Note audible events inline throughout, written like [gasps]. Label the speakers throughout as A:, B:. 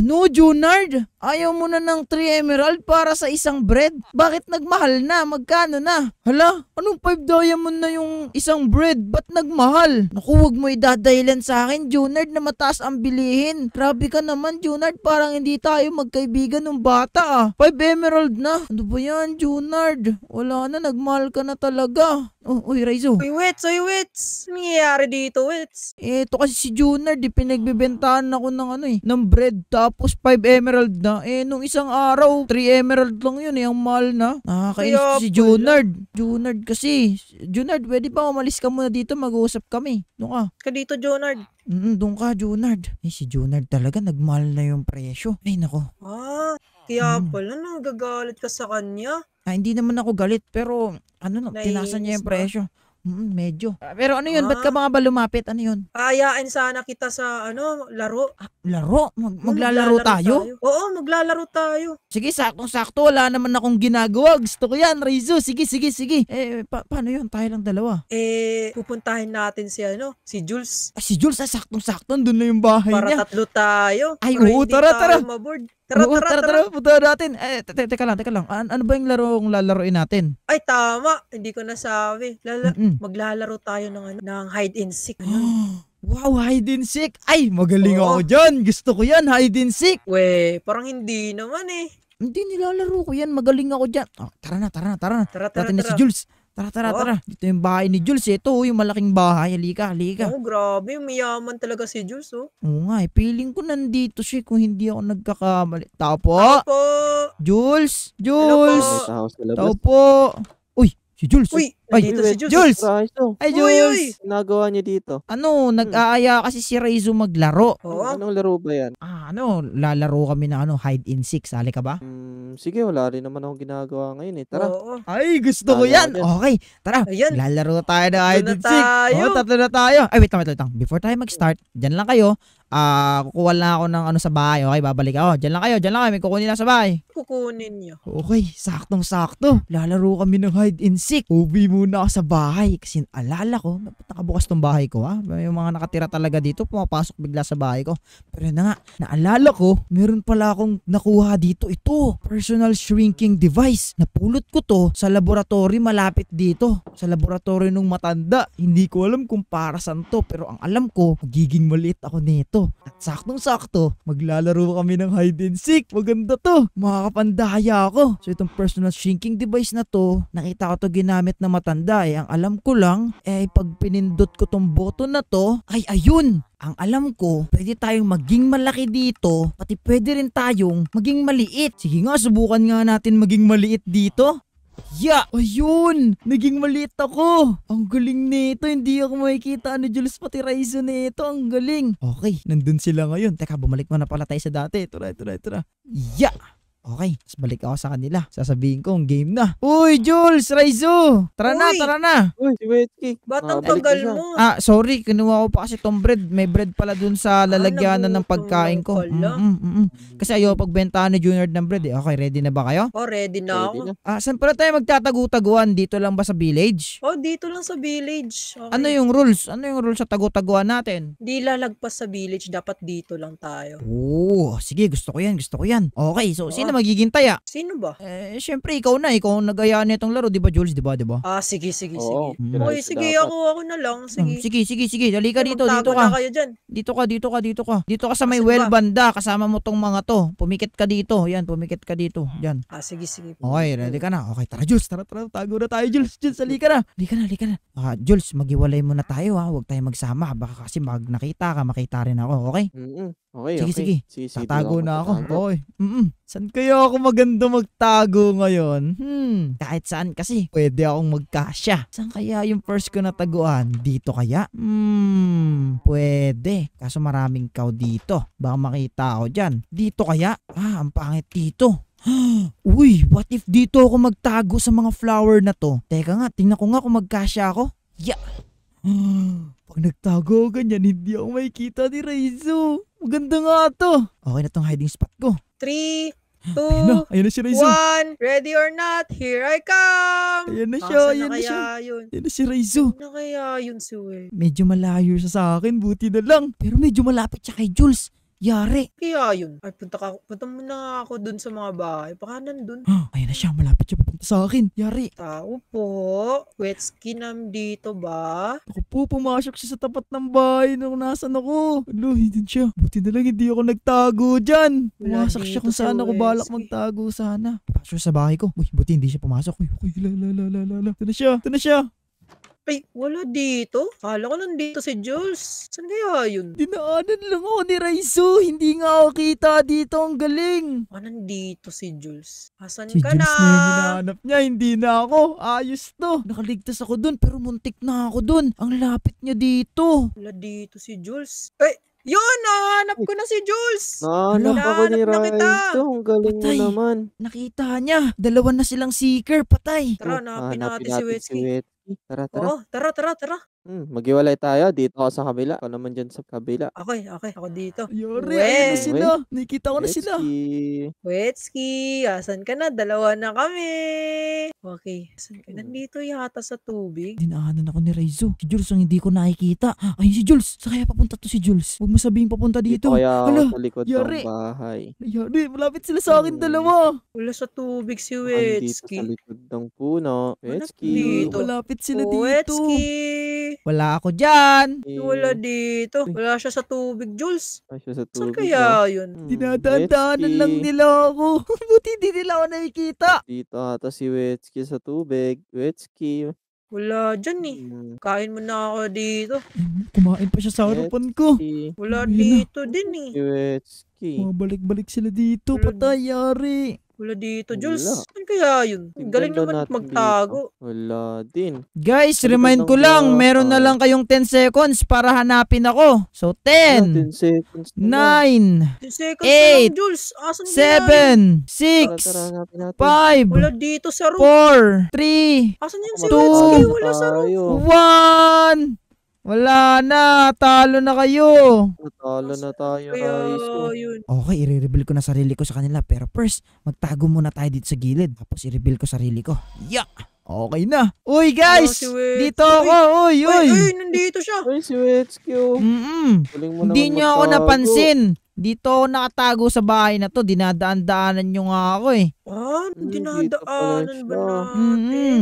A: Ano, Junard? Ayaw mo na ng 3 emerald para sa isang bread? Bakit nagmahal na? Magkano na? Hala, anong 5 diamond na yung isang bread? Ba't nagmahal? Naku, huwag mo idadahilan sa akin, Junard, na mataas ang bilihin. Grabe ka naman, Junard, parang hindi tayo magkaibigan ng bata ah. 5 emerald na. Ano ba yan, Junard? Wala na, nagmahal ka na talaga. Oh, uy, Raizo. Uy, Wits, uy, Wits. Nangyayari dito, Wits. Ito kasi si Junard, di eh. pinagbibentahan ako ng ano eh, ng bread. Tapos 5 emerald na na. Eh, nung isang araw, 3 emerald lang yun eh. Ang mahal na. Nakakainis Kaya si Junard. Junard kasi. Junard, pwede ba umalis ka muna dito? Mag-uusap
B: kami. Doon ka. Ka dito, Junard.
A: Mm, doon ka, Junard. Eh, si Junard talaga nagmahal na yung presyo. Ay, nako.
B: Ah, kaya Hmm. pala nanggagalit ka sa kanya. Ah, hindi naman ako galit, pero ano na, Naiinis tinasan niya yung ba? presyo. Mm, medyo. Ah, pero ano yun? Ah. Ba't ka ah.
A: mga ba lumapit? Ano yun?
B: Ayain sana kita sa ano, laro. Ah, laro? Mag- hmm, maglalaro, maglalaro tayo? tayo?
A: Oo, maglalaro tayo. Sige, sakto sakto Wala naman akong ginagawa. Gusto ko yan, Rizu. Sige, sige, sige. Eh, pa- paano yun? Tayo lang dalawa. Eh, pupuntahin natin si
B: ano, si Jules.
A: Ah, si Jules, ah, sakto sakto Doon na yung bahay Para niya. tatlo tayo. Ay, Para oo, tara, tayo tara.
B: maboard. Tara, Oo, tara, tara, tara,
A: punta natin. Eh, te- teka lang, teka lang. An- ano ba yung larong lalaroin natin?
B: Ay, tama. Hindi ko nasabi. Lala- maglalaro tayo ng, ano, ng hide and seek. [gasps]
A: wow, hide and seek. Ay, magaling Oo. ako dyan. Gusto ko yan, hide and seek. We, parang hindi naman eh. Hindi nilalaro ko yan, magaling ako dyan. Ah, tara na, tara na, tara na. Tara, tara, Dati na si Jules. Tara, tara, oh. tara. Dito yung bahay ni Jules. Eh. Ito, oh, yung malaking bahay. Halika,
B: halika. Oo, oh, grabe. Mayaman talaga si Jules, oh.
A: Oo nga, eh. Feeling ko nandito siya eh, kung hindi ako nagkakamali. Tao po. Opo. Jules! Jules! Hello Tao po. Uy, si Jules. Uy, ay, dito si Jules. Jules! Ay, Jules!
C: Nagawa niya
A: dito. Ano, hmm. nag-aaya kasi si Reizo maglaro. Oo. Hmm, anong laro ba yan? Ah, ano, lalaro kami ng ano, hide and seek. Sali ka ba? Mm,
C: sige, wala rin naman akong ginagawa ngayon eh. Tara.
A: Oo. Ay, gusto ko yan. Okay, tara. Ayan. Lalaro tayo ng hide and seek. Tayo. Oh, tatlo na tayo. Ay, wait lang, wait lang. Before tayo mag-start, dyan lang kayo. Ah, uh, kukuha lang ako ng ano sa bahay. Okay, babalik ako. Diyan lang kayo, diyan lang kayo. kukunin lang sa bahay.
B: Kukunin niyo.
A: Okay, saktong-sakto. Lalaro kami ng hide and seek. Ubi mo muna ako sa bahay kasi alala ko, nakabukas tong bahay ko ha. Ah. Yung mga nakatira talaga dito, pumapasok bigla sa bahay ko. Pero na nga, naalala ko, meron pala akong nakuha dito ito. Personal shrinking device. Napulot ko to sa laboratory malapit dito. Sa laboratory nung matanda. Hindi ko alam kung para saan to pero ang alam ko, magiging maliit ako nito. At saktong-sakto, maglalaro kami ng hide and seek. Maganda to. Makakapandaya ako. So itong personal shrinking device na to, nakita ko to ginamit na mata matanda eh. Ang alam ko lang, eh pag pinindot ko tong boto na to, ay ayun! Ang alam ko, pwede tayong maging malaki dito, pati pwede rin tayong maging maliit. Sige nga, subukan nga natin maging maliit dito. Yeah! Ayun! Naging maliit ako! Ang galing nito. Hindi ako makikita ano Jules pati Raizo nito. Ang galing. Okay, nandun sila ngayon. Teka, bumalik mo na pala tayo sa dati.
B: Ito na, ito na, ito na.
A: Yeah! Okay, tapos balik ako sa kanila. Sasabihin ko, game na. Uy, Jules, Raizo! Tara na, tara na!
B: Uy, si Wetcake. Ba't ang ah, tagal mo? Ah,
A: sorry, kinuha ko pa kasi tong bread. May bread pala dun sa ah, lalagyanan ng pagkain ko. Mm, mm, mm, mm, Kasi ayaw pagbenta ni Junior ng bread eh. Okay, ready na ba kayo? Oh,
B: ready na ako.
A: Ah, saan pala tayo magtatagutaguan? Dito lang ba sa village?
B: Oh, dito lang sa village. Okay. Ano yung rules? Ano
A: yung rules sa tagutaguan natin?
B: Di lalagpas sa village, dapat dito lang tayo.
A: Oo, sige, gusto ko yan, gusto ko yan. Okay, so sino na magiging taya. Ah. Sino ba? Eh, syempre ikaw na, ikaw ang nagaya nitong laro, 'di ba, Jules, 'di ba, 'di ba? Ah, sige, sige, Oo, sige. Mm. Oy, sige ako,
B: ako na lang, sige. Hmm,
A: sige, sige, sige. Dali ka dito, dito Magtago ka. kayo dyan. Dito ka, dito ka, dito ka. Dito ka sa may well banda, kasama mo tong mga to. Pumikit ka dito. Yan, pumikit ka dito. Yan.
B: Ah, sige, sige.
A: Okay, ready ka na. Okay, tara Jules, tara, tara. Tago na tayo, Jules. Jules, sali ka na. ka na, ka na. Ah, Jules, maghiwalay muna tayo ha. Ah. Huwag tayo magsama. Baka kasi mag nakita ka, makita rin ako, okay? Mm-mm. Okay, sige, okay. Sige, sige. Tatago na ako. Boy. Mm-mm. Saan kaya ako maganda magtago ngayon? Hmm, kahit saan kasi. Pwede akong magkasya. San kaya yung first ko na taguan? Dito kaya? Hmm, pwede. Kaso maraming cow dito. Baka makita ako dyan. Dito kaya? Ah, ang pangit dito. [gasps] Uy, what if dito ako magtago sa mga flower na to? Teka nga, tingnan ko nga kung magkasya ako. Yeah! [gasps] Pag nagtago ganyan, hindi ako makikita ni Raizo. Maganda nga to. Okay na tong hiding spot
B: ko. 3, 2, ayun na, ayun na si Raizo. ready or not, here I come! Ayan na siya, ah, ayan na, na siya. Yun? Ayan na si Raizo. Ano kaya yun si Will?
A: Medyo malayo siya sa akin, buti na lang. Pero medyo malapit siya kay Jules. Yari.
B: Kaya yun. Ay, punta ka, punta mo na ako dun sa mga bahay. Baka nandun. Oh, [gasps]
A: ayun na siya. Malapit siya papunta sa akin. Yari.
B: Tao po. Wet skin dito ba? Ako po, pumasok siya
A: sa tapat ng bahay nung nasan ako. Alo, hidden siya. Buti na lang hindi ako nagtago dyan. Pumasok siya kung saan ako balak magtago sana. Pasok sa bahay ko. Uy, buti hindi siya pumasok. Uy, uy, la la la la la la. Ito na siya. Ito na siya. Ay, wala dito? Kala ko nandito si Jules. Saan kaya yun? Dinaanan lang ako ni Raizo. Hindi nga ako kita dito. Ang galing.
B: Ah, nandito si Jules. Asan si ka Jules na? Si Jules na
A: hinahanap niya. Hindi na ako. Ayos to. Nakaligtas ako dun pero muntik na ako dun. Ang lapit niya dito.
B: Wala dito si Jules. Ay, yun, nahanap ko na si Jules. Nahanap ako ni Raizo.
A: Ang galing patay. mo naman. Nakita niya. Dalawa na silang seeker. Patay. Tara, oh,
B: hanapin natin, natin si Whiskey.
C: Si Ih, tara tara. Oo, Hmm, maghiwalay tayo dito ako sa kabila, ikaw naman diyan sa kabila.
B: Okay, okay. ako dito. Yari, ayun na Well. sila. Wait. Nakikita ko na sila. Wetski, asan ka na? Dalawa na kami. Okay, asan ka? Hmm. Nandito yata sa tubig.
A: Dinahanan ako ni Raizo. Si Jules ang hindi ko nakikita. Ay, si Jules. Saan kaya papunta to si Jules? Huwag mo papunta Dito dito. kaya ako sa likod yari. ng bahay. yari. Malapit sila sa akin hmm. dalawa. Wala sa tubig si Mukhang dito sa likod ng puno. Ano Wetski. dito? Malapit
B: sila dito. Wetski! Wala ako dyan. Eh, Wala dito. Wala siya sa tubig, Jules. Wala siya sa tubig. Saan kaya no? yun? Hmm, Dinadadaanan lang nila ako. [laughs] Buti di nila ako nakikita. Dito
C: ata si Wetski sa tubig. Wetski.
B: Wala dyan eh. Hmm. Kain mo na ako dito. Mm, kumain pa siya sa harapan ko. Wala dito din eh.
C: Wetski.
B: Mabalik-balik
A: sila dito. Patayari. yari. Wala dito, Jules. Wala. kaya yun? Galing naman magtago. Dito.
C: Wala
A: din. Guys, Ganda remind ko lang, meron na lang kayong 10 seconds para hanapin ako. So, 10, 10 seconds 9, 10 8, Jules. Asan 7, 6, 5, wala dito sa room. 4, 3, Asan yun si 2, Wala sa room. 1, wala na, talo na kayo.
C: Natalo na tayo, guys.
A: Okay, i-reveal ko na sarili ko sa kanila. Pero first, magtago muna tayo dito sa gilid. Tapos i-reveal ko sarili ko. Yeah! Okay na. Uy, guys! Hello, si dito ako! Uy, uy! Uy, uy, nandito siya! Uy, si Wetsky, Mm-mm. Hindi niyo ako napansin. Dito ako nakatago sa bahay na to. Dinadaan-daanan nyo nga ako eh. Ah, dinadaanan ba natin? Mm-mm.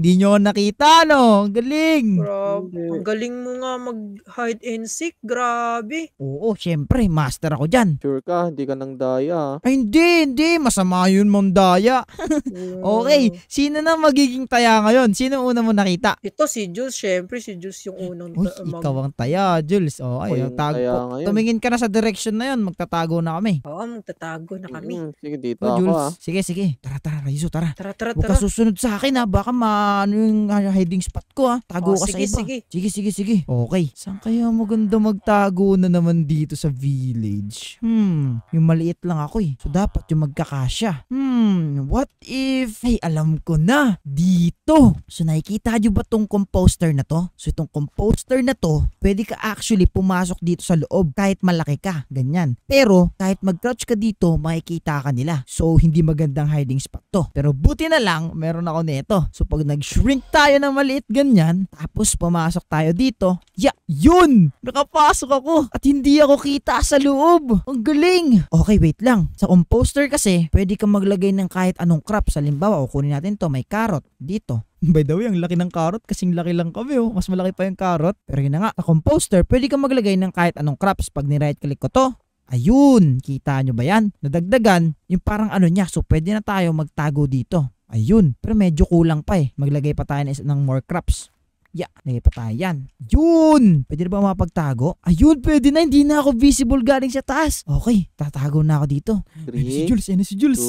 A: Hindi nyo nakita, no? Ang galing.
B: Grabe. Ang galing mo nga mag
A: hide and seek. Grabe. Oo, syempre. Master ako dyan. Sure ka, hindi ka nang daya. Ah. Ay, hindi, hindi. Masama yun mong daya. [laughs] okay, sino na magiging taya ngayon? Sino una mo nakita? Ito
B: si Jules, syempre. Si Jules yung unang
A: Uy, mag- ikaw ang taya, Jules. Oh, ay, tag- Tumingin ka na sa direction na yun. Magtatago na kami. Oo, magtatago na kami. Mm, sige, dito oh, ako, Jules. ah. Sige, sige. Tara, tara, Raizo, tara. Tara, tara, Huwag susunod sa akin, ha. Ah. Baka ma ano yung ano, hiding spot ko ha. Ah. Tago oh, ka sige, sa iba. Sige. sige, sige, sige. Okay. Saan kaya maganda magtago na naman dito sa village? Hmm, yung maliit lang ako eh. So dapat yung magkakasya. Hmm, what if... Ay, alam ko na. Dito. So nakikita nyo ba tong composter na to? So itong composter na to, pwede ka actually pumasok dito sa loob kahit malaki ka. Ganyan. Pero kahit mag-crouch ka dito, makikita ka nila. So hindi magandang hiding spot to. Pero buti na lang, meron ako nito. So pag nag nag-shrink tayo ng maliit ganyan, tapos pumasok tayo dito. Ya, yeah, yun! Nakapasok ako at hindi ako kita sa loob. Ang galing! Okay, wait lang. Sa composter kasi, pwede kang maglagay ng kahit anong crop. Salimbawa, kunin natin to, may carrot dito. [laughs] By the way, ang laki ng carrot kasing laki lang kami oh. Mas malaki pa yung carrot. Pero yun na nga, sa composter, pwede kang maglagay ng kahit anong crops. Pag ni-right click ko to, ayun, kita nyo ba yan? Nadagdagan, yung parang ano niya. So pwede na tayo magtago dito. Ayun, pero medyo kulang pa eh. Maglagay pa tayo ng more crops. Yeah, lagay pa tayo yan. Yun! Pwede na ba mapagtago? Ayun, pwede na. Hindi na ako visible galing sa taas. Okay, tatago na ako dito.
C: 3, ano si Jules? Ano si Jules?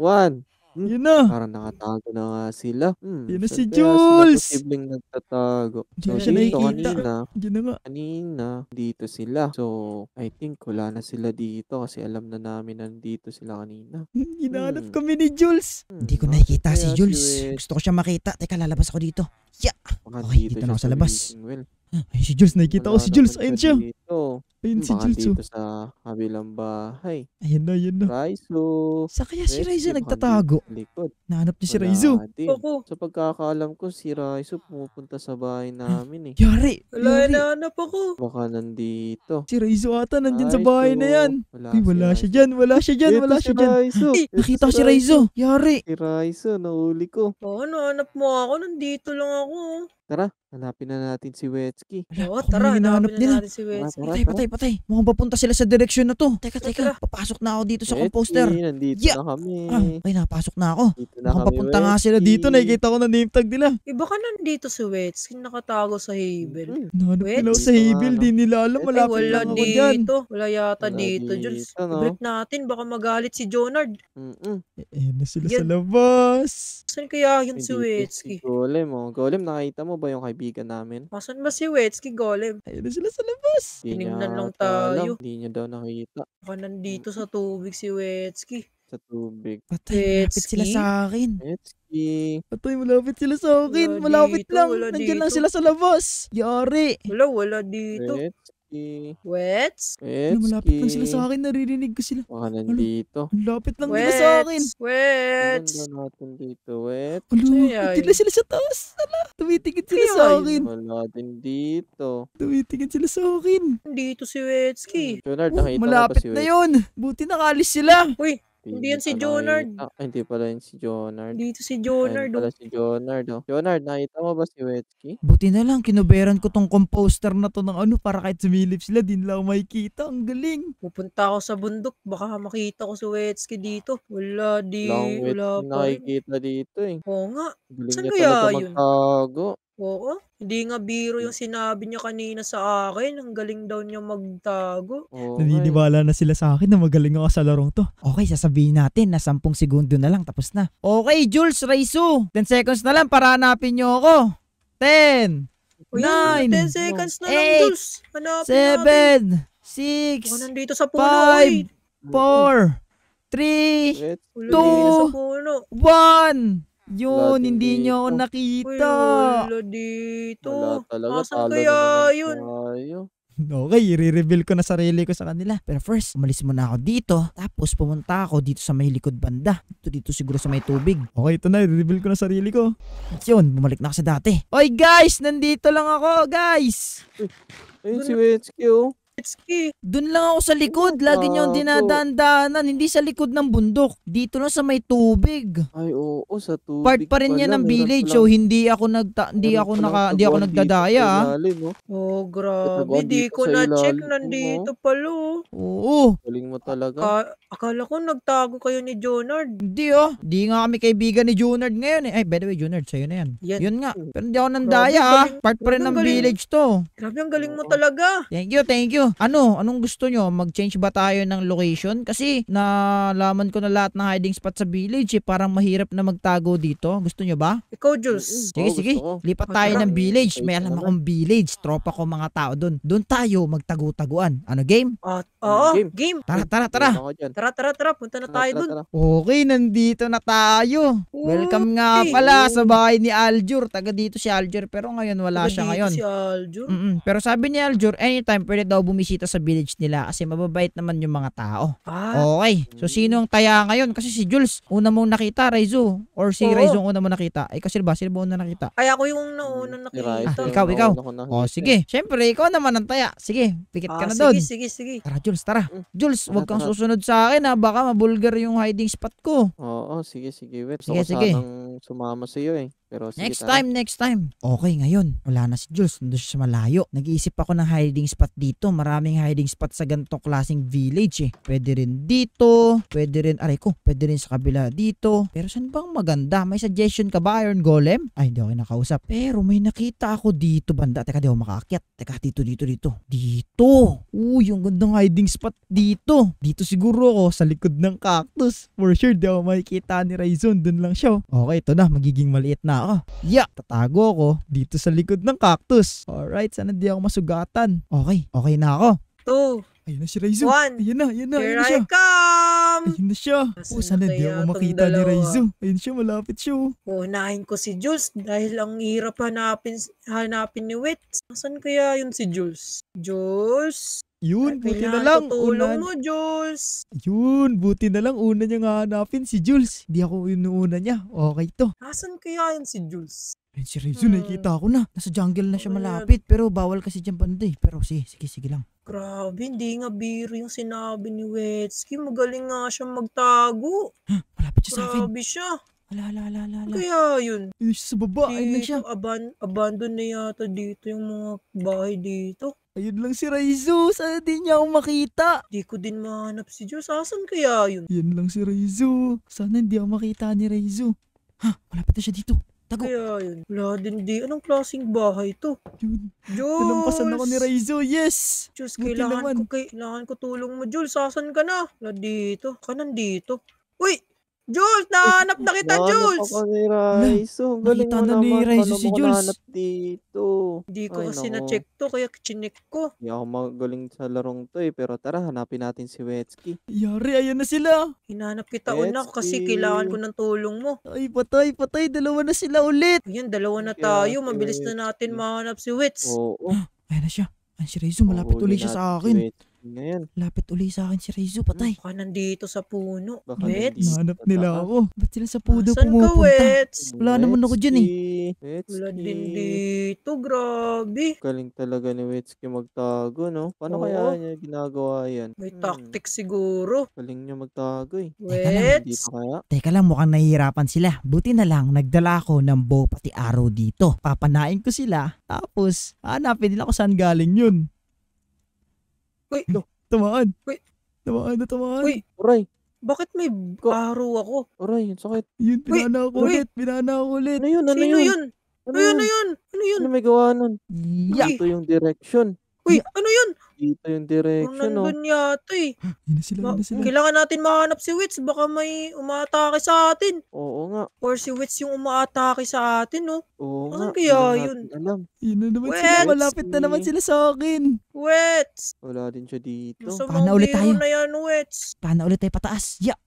C: 2, 1. Hmm? Yun na. Parang nakatago na nga sila. Hmm, Yun na si Jules. Sila posibleng nagtatago. Hindi so, na siya dito nakikita. Kanina, Hindi na nga. kanina, dito sila. So, I think wala na sila dito kasi alam na namin nandito sila kanina.
A: Hmm, Hinahanap Hmm. kami ni Jules. Hmm, Hindi ko nakikita si Jules. si- Gusto ko siya makita. Teka, lalabas ako dito. Yeah!
C: Baka Okay, dito na ako sa labas. Well,
A: hmm, Ayun si Jules, nakikita ko si Jules. Ayun siya. Dito. Ayun si Baka dito
C: sa kabilang bahay.
A: Ayun na, ayun na.
C: Raizo. Sa kaya si Raizo nagtatago?
A: Likod. Nahanap niya si Wala Raizo.
C: din. Sa pagkakaalam ko, si Raizo pumupunta sa bahay namin eh. Yari! Wala, Yari! hinahanap ako. Baka nandito.
A: Si Raizo ata nandiyan sa bahay na yan. Wala, Ay, wala siya dyan, wala siya
C: dyan, wala siya dyan. Raizo. Eh, Ito nakita ko si Raizo. Yari! Si Raizo, nahuli ko.
B: Oo, nahanap mo ako. Nandito lang ako.
A: Tara,
C: hanapin na natin si Wetsky. Oo, tara, hinahanap nila. natin si Wetsky. Tara, Patay, patay,
A: patay. Mukhang papunta sila sa direksyon na to. Teka, teka. Papasok na ako dito sa Wetsky, composter. nandito Yeah. na kami. Ah, ay, napasok na ako. Dito na Mukhang kami, papunta nga sila dito. Nakikita ko na name tag nila.
B: Iba eh, ka nandito si Wets, nakatago sa Haven. Hmm.
A: Nahanap nila sa Dito nga, hibil. Di nila alam. Ay, eh, Malapit wala lang ako dyan. dito.
B: Wala yata Wala dito, Jules. no? Break natin, baka magalit si Jonard. mm Eh, Ayan eh, na sila sa labas. Saan kaya yun si Nandito Wetsky?
C: Golem, oh. Golem, nakita mo ba yung kaibigan namin?
B: Masan ba si Wetsky Golem? Ayun sila sa labas. Tinignan lang tayo.
C: Hindi niya daw nakita.
B: Baka nandito mm. sa tubig si Wetsky
C: sa tubig.
A: Patay, malapit sila sa akin. Wetsky. Patay, malapit sila sa akin. Wala malapit dito, lang. Nandiyan lang sila sa
B: labas. Yari. Wala, wala
C: dito. Jetski. Wetski.
A: Wets? Wetski. Malapit lang sila sa akin. Naririnig ko sila.
C: Baka ano? nandito. Ang lapit lang Wets. nila sa akin.
A: Wets! Ano
C: natin dito, Wets? Wala, tila sila
A: sa taas. Ala, tumitingin sila Kaya sa akin.
C: Wala natin dito.
A: Tumitingin
B: sila sa akin. Dito si Wetski. Hmm.
C: Leonard, nakita oh, malapit pa si Malapit na
B: yun. Buti nakalis sila. Uy, hindi yan si Jonard.
C: Ah, hindi pala yan si Jonard. Dito si Jonard. Ayun pala oh. si Jonard. Oh. Jonard, nakita mo ba si Wetsky?
A: Buti na lang, kinuberan ko tong composter na to ng ano
B: para kahit sumilip sila, din lang makikita. Ang galing. Pupunta ako sa bundok, baka makita ko si Wetsky dito. Wala di, Long wala pa.
C: nakikita dito
B: eh. Oo nga.
C: Galing
A: Saan niya kaya talaga yun?
B: Oo. Hindi nga biro yung sinabi niya kanina sa akin. Ang galing daw niya magtago. Oo, Naniniwala
A: eh. na sila sa akin na magaling ako sa larong to. Okay, sasabihin natin na 10 segundo na lang tapos na. Okay, Jules, Raisu. 10 seconds na lang para hanapin niyo ako. 10, 9, 10
B: seconds na lang, Jules. 7, 6, 5, 4,
A: 3, Wait. 2, Two. sa puno. 1. Yun, Wala hindi dito. nyo ako Uy, nakita. wala
B: dito. Wala talaga. Asan Talo kaya yun? tayo. [laughs]
A: Okay, i-reveal ko na sarili ko sa kanila. Pero first, umalis muna ako dito. Tapos pumunta ako dito sa may likod banda. Dito, dito siguro sa may tubig. Okay, ito na. I-reveal ko na sarili ko. At yun, bumalik na ako sa dati. Oy guys, nandito lang ako guys. Ayun si WHQ ski. Doon lang ako sa likod. Ano Lagi niyo akong dinadaan-daanan. Hindi sa likod ng bundok. Dito lang sa may tubig. Ay, oo. sa tubig Part pa rin yan ng meron village. So, hindi ako nagta hindi ako naka hindi ako nagdadaya. Ah.
B: ilalim, oh. Oh, grabe. Hindi ko na-check. ilalim, oo. Nandito oh. pala. Oh. Oo. Galing mo talaga. Ka- akala
A: ko nagtago kayo ni Jonard. Hindi oh. Hindi nga kami kaibigan ni Junard ngayon eh. Ay, by the way, Junard, sa'yo na yan. Yan. Yun nga. Pero hindi ako nandaya Grabe, ah. Part pa rin ng galing. village to. Grabe, ang galing mo talaga. Thank you, thank you kayo. Ano? Anong gusto nyo? Mag-change ba tayo ng location? Kasi nalaman ko na lahat ng hiding spot sa village eh. Parang mahirap na magtago dito. Gusto nyo ba? Ikaw,
B: Jules. Mm, sige, Oo, oh, sige. ko. Lipat tayo ng village.
A: May alam akong village. Tropa ko mga tao doon. Doon tayo magtago-taguan. Ano game? Ah, oo, game. Game. Tara, tara, tara.
B: Tara, tara, tara. Punta na Tara, tayo tara,
A: Okay, nandito na tayo. Welcome nga pala sa bahay ni Aljur. Taga dito si Aljur pero ngayon wala siya ngayon. Si Aljur. Mm-mm. Pero sabi ni Aljur, anytime pwede daw bumisita sa village nila kasi mababait naman yung mga tao.
B: Ah. Okay.
A: So sino ang taya ngayon? Kasi si Jules, una mong nakita, Raizo. Or si Oo. Raizo ang una mong nakita. Ay, eh, kasi diba, ba? Sino ba una nakita? Ay, ako yung nauna nakita. Ah, ikaw, ikaw. O, oh, sige. Siyempre, ikaw naman ang taya. Sige, pikit ka ah, na doon. Sige, sige, sige. Tara, Jules, tara. Mm. Jules, huwag kang susunod sa akin ha. Baka mabulgar yung hiding spot ko.
C: Oo, sige, sige. Wait, Sige, sige. sumama sa iyo eh.
A: Pero sige, next tara. time, next time. Okay, ngayon, wala na si Jules. Nandun siya sa malayo. Nag-iisip ako ng hiding spot dito. Maraming hiding spot sa ganito klaseng village eh. Pwede rin dito. Pwede rin, aray ko, pwede rin sa kabila dito. Pero saan bang maganda? May suggestion ka ba, Iron Golem? Ay, hindi ako nakausap. Pero may nakita ako dito, banda. Teka, di ako makaakyat. Teka, dito, dito, dito. Dito. Uy, yung gandang hiding spot dito. Dito siguro ako sa likod ng cactus. For sure, di ako makikita ni Raizon. Dun lang siya. Oh. Okay, ito na. Magiging maliit na ako. Yeah! Tatago ako dito sa likod ng cactus. Alright, sana di ako masugatan. Okay, okay na ako.
B: Two, Ayun na si Raizu. One. Ayun na, ayun na, here ayun I siya. come! Ayun na siya. Oh, sana na di ako makita ni dalawa? Raizu. Ayun siya, malapit siya. oh. Unahin ko si Jules dahil ang hirap hanapin, hanapin ni Wit. Nasaan kaya yun si Jules? Jules?
A: Yun, buti na lang. Una, mo, Jules. Yun, buti na lang. Una niya nga hanapin si Jules. Hindi ako inuuna niya. Okay to.
B: Nasaan kaya yan si
A: Jules? Ayun, seryoso, hmm. nakikita ko na. Nasa jungle na siya ano malapit. Pero bawal kasi dyan banda eh. Pero sige, sige, sige lang.
B: Grabe, hindi nga biro yung sinabi ni Wetsky. Magaling nga siya magtago. Huh, malapit siya sa akin. Grabe siya. Ala, ala, ala, ala, Kaya yun. Ayun siya sa baba. Ayun na siya. Aban abandon na yata dito yung mga bahay dito. Ayun lang si Raizu. Sana ah, di niya ako makita. Di ko din mahanap si Diyos. Asan kaya yun?
A: Yun lang si Raizu. Sana hindi ako makita ni Raizu. Ha? Malapit na siya dito. Tago.
B: Kaya yun. Wala din di. Anong klaseng bahay to? Yun. Jules! Nalampasan ako ni Raizo. Yes! Diyos, Buti kailangan naman. ko, kailangan ko tulong mo, Jules. Saan ka na? Wala dito. Ka nandito. Uy! Jules, nahanap na kita, Jules! Nahanap ako ni Raiso. Ang galing na naman. Raiso si Jules. dito. Hindi ko Ay, kasi nako. na-check to, kaya chinek ko.
C: Hindi ako magaling sa larong to eh. Pero tara, hanapin natin si Wetsky.
B: Yari, ayan na sila. Hinahanap kita Wetsky. una kasi kailangan ko ng tulong mo. Ay, patay, patay. Dalawa na sila ulit. Ayan, dalawa na tayo. Mabilis na natin mahanap si Wets. Oo. Oh, [gasps] oh.
A: Ayan na siya. Ayan si Raiso, malapit
B: oh, ulit siya sa akin. Wetsky. Ngayon. Lapit uli sa akin si Rizu, patay. Baka nandito sa puno. Baka Wets? Nahanap nila ako. Ba't sila sa puno Asan pumupunta? Ka, Wets? Wala Wetsky. naman ako dyan eh.
C: Wetsky. Wala din dito, grabe. Galing talaga ni Wetsky magtago, no? Paano Oo. kaya niya ginagawa yan? May hmm. tactic siguro. Galing niya magtago eh. Wets? Teka
A: lang, Teka lang, mukhang nahihirapan sila. Buti na lang, nagdala ako ng bow pati arrow dito. Papanain ko sila, tapos hanapin nila kung saan galing yun.
B: Uy! No. Tumaan! Uy! Tumaan na tumaan! Uy! Uray! Bakit may araw ako? Uray, sakit. Yun, pinana ko ulit. Pinana ako ulit. Ano yun? Ano Sino yun? yun? Ano, ano yun? Ano yun? Ano yun? Ano may gawa nun? Yeah. Ito yung direction. Uy, yeah. ano yun?
C: dito yung direction, Kung oh. nandun
B: no? yata eh. [gasps] Yan sila, Ma- sila. Kailangan natin mahanap si Wits. Baka may umaatake sa atin. Oo nga. Or si Wits yung umaatake sa atin, no?
A: Oh. Oo Asan nga. kaya yun? Alam. Yan na naman sila. Malapit na naman sila
B: sa akin. Wits!
C: Wala din siya dito. Gusto Baka mong tayo.
B: na yan, Wits.
A: Paano ulit tayo pataas?
C: Ya!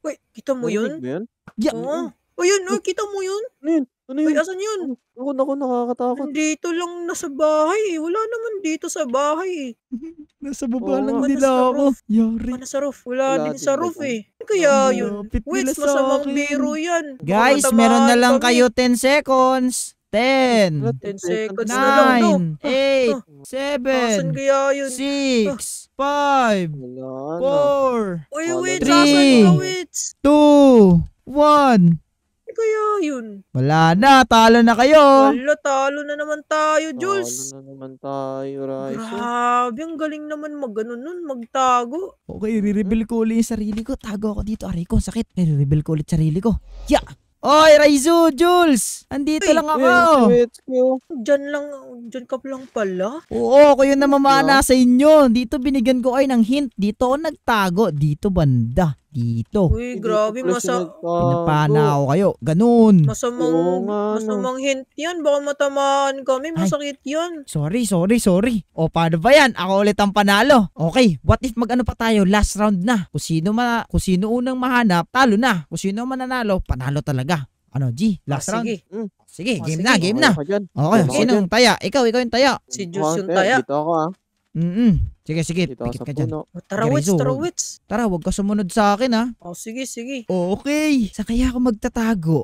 B: Wait, kita mo Narinig yun? mo yan? Ya! Oo. O oh, yun, oh, kita mo yun? Ano yun? Ano Wait, yun? asan yun? Ako, ako, nakakatakot. Dito lang, nasa bahay. Eh. Wala naman dito sa bahay. Eh. [laughs] nasa baba Oo, lang nila ako. Yari. Ano ah, sa roof? Wala, Wala din sa roof eh. Kaya yun. Wait, nila sa masamang akin. biro yan. Guys, meron na lang kami. kayo
A: 10 seconds. 10,
B: 10 seconds na lang. no?
A: 9,
B: 8, Asan 7,
A: kaya yun? 6, 5, 4, Uy, wait, asan Three. 2, 1
B: kaya yun?
A: Wala na, talo na kayo. Wala,
B: talo na naman tayo, Jules. Talo na naman tayo, Rice. Grabe, ang galing naman magano nun, magtago. Okay, re-reveal ko ulit yung sarili ko. Tago ako dito, aray ko, sakit. Re-reveal ko ulit sarili ko.
A: Yeah! Oy, Raizu, Jules! Andito Ay, lang ako! Wait, wait,
B: Diyan lang, diyan ka lang pala? Oo, ako yung namamana sa
A: inyo. Dito binigyan ko ay ng hint. Dito ako nagtago. Dito banda dito.
B: Uy, grabe, masa... Pinapana ah, ako
A: kayo. Ganun.
B: Masamang, nga, masamang hint yun. Baka matamaan kami. Masakit Ay. yun.
A: Sorry, sorry, sorry. O, paano ba yan? Ako ulit ang panalo. Okay, what if mag-ano pa tayo? Last round na. Kung sino, ma kung sino unang mahanap, talo na. Kung sino mananalo, panalo talaga. Ano, G? Last ah, round? Sige. Mm. Sige, ah, game sige. na, game na. Okay, okay. sinong taya? Ikaw, ikaw yung taya. Si Juice yung taya. Dito ako ah. Mm-mm. Sige, sige. Dito Pikit ka dyan. O, tara, Garizo, Tara, huwag ka sumunod sa akin, ha? O, oh, sige, sige. Oh, okay. Saan kaya ako magtatago?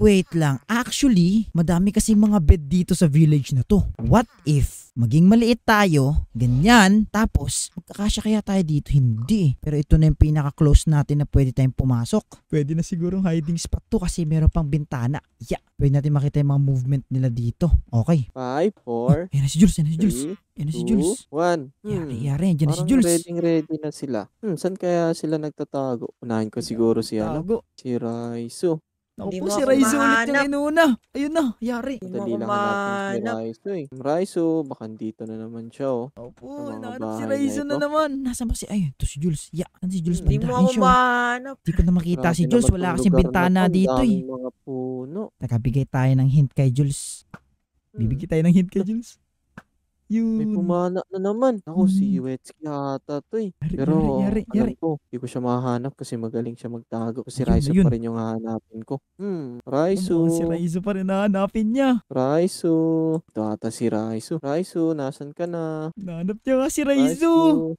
A: Wait lang. Actually, madami kasi mga bed dito sa village na to. What if maging maliit tayo, ganyan, tapos magkakasya kaya tayo dito? Hindi. Pero ito na yung pinaka-close natin na pwede tayong pumasok. Pwede na siguro hiding spot to kasi meron pang bintana. Yeah. Pwede natin makita yung mga movement nila dito. Okay.
C: 5, 4, oh, Jules, yan Jules. 3, Jules. 2, 1.
A: Yari i-arrange na si Jules. Ready,
C: ready na sila. Hmm, saan kaya sila nagtatago? Unahin ko siguro si ano? Tago. Si Raizo. Naku
A: si Raizo ulit yung inuna. Ayun na, yari. Dali lang hanapin si Raizo eh.
C: Hmm, Raizo, baka dito na naman siya oh. Opo,
A: nahanap si Raizo na, na naman. Nasaan ba si, ayun, ito si Jules. Ya, yeah, si Jules hmm, pandahin siya. Oh.
B: Hindi ko na makita Grabe si Jules. Wala kasing bintana dito eh. Mga puno.
A: Nakabigay tayo ng hint kay Jules. Hmm. Bibigay tayo ng hint kay Jules. [laughs]
B: May Yun. pumana na
C: naman. Ako, si Wetsky hmm. ata to eh. Yari, Pero, yari, yari, alam ko, hindi ko siya mahanap kasi magaling siya magtago. Kasi Ayun, Raizo pa rin yung hahanapin ko. Hmm, Raizo. Oo, ano, si Raizo pa rin nahanapin niya. Raizo. Ito ata si Raizo. Raizo, nasan ka na? Nahanap
A: niya nga si Raizo.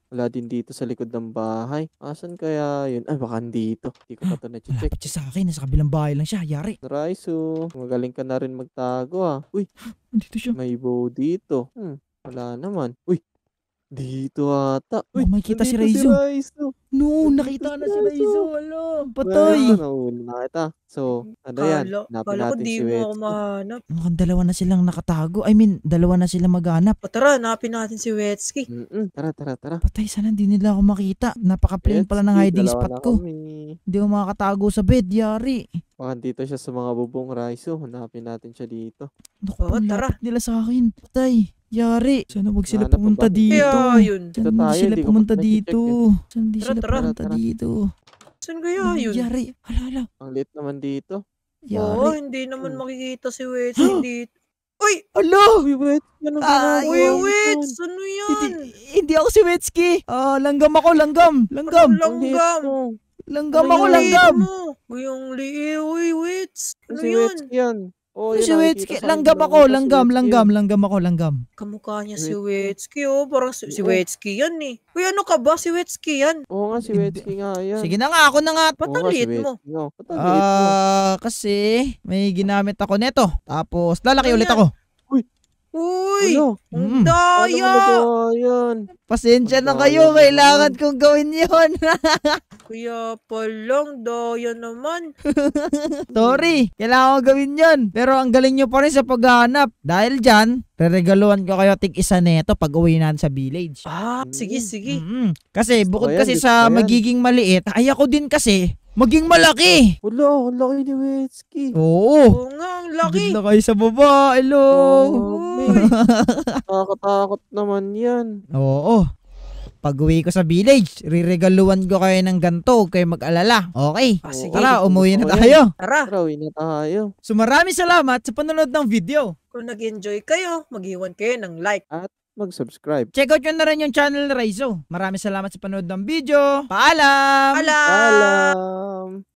C: Wala din dito sa likod ng bahay. Asan kaya yun? Ay, baka dito. Hindi ko pa ito [gasps] na-check. Malapit siya sa akin. Nasa kabilang bahay lang siya. Yari. Raizo, magaling ka na rin magtago ah. Uy, Andito siya. May bow dito. Hmm, wala naman. Uy, dito ata. Uy, oh, may kita si Raizo. Si
A: Raizo. No, nakita na si Raizo. Wala. Patay.
C: Well, no, nakita. So, ano yan? Kala, Napin kala di si mo ako
A: mahanap. Mukhang dalawa na silang nakatago. I mean, dalawa na silang maghanap. O
B: tara, hanapin natin si Wetsky. Mm-mm, tara, tara, tara. Patay, sana hindi nila ako makita.
A: Napaka-plain pala ng hiding spot ko. Kami. Hindi ako makakatago sa bed, yari.
C: Baka dito siya sa mga bubong So, Hanapin natin siya dito.
A: Naku, oh, tara. nila sa akin. Patay. Yari. Sana wag sila pumunta dito. Kaya yun. Sana wag sila pumunta dito. Sana di sila pumunta dito.
B: Saan kaya hmm, yun? Yari. Hala, hala. Ang late naman dito. Yari. Oo, hindi naman makikita si Wetson [gasps] dito. Uy! Alo! Ah, uy, Wet! Ano ba? Uy, Wets! Ano yan? Hindi,
A: hindi ako si Wetsky! Ah, uh, langgam ako, langgam! Langgam! Ano langgam?
B: Langgam ako, langgam! Uy, ang liit! Ano uy, Wets! Ano, ano si yun? Wetsky yan. Oh, si Witski, langgam ako, langgam, si langgam,
A: langgam ako, langgam.
B: Kamukha niya si Witski, oh, parang si, si Witski yan eh. Uy, ano ka ba? Si Witski yan. Oo oh, nga, si Witski nga yan. Sige na nga, ako na nga. Patalit oh, si mo.
A: Ah, uh,
B: kasi
A: may ginamit ako neto. Tapos, lalaki Ayan. ulit ako. Uy! Ano? Ang mm. daya! Ano Pasensya na kayo, kailangan kong gawin yon. [laughs] Kuya
B: Palong, daya naman.
A: [laughs] Sorry, kailangan ko gawin yon. Pero ang galing nyo pa rin sa paghahanap. Dahil dyan, reregaluan ko kayo tig isa neto pag uwi na sa
B: village. Ah, sige, mm, sige. Mm-mm. Kasi bukod Ayan, kasi sa ayan. magiging
A: maliit, kaya din kasi maging malaki.
B: Wala, ang laki ni Wetsky.
A: Oo. Oo nga, ang laki. Hindi na kayo sa baba. Hello. Oh, Uy. Nakakatakot naman yan. Oo. Pag uwi ko sa village, riregaluan ko kayo ng ganto, kayo mag-alala. Okay, ah, sige. tara, umuwi na tayo.
B: Tara. Tara, uwi na tayo. So maraming salamat sa panonood ng video. Kung nag-enjoy kayo, maghiwan kayo ng like. At mag-subscribe. Check out
A: nyo na rin yung channel ni Raizo. Maraming salamat sa panood ng video. Paalam! Paalam! Paalam!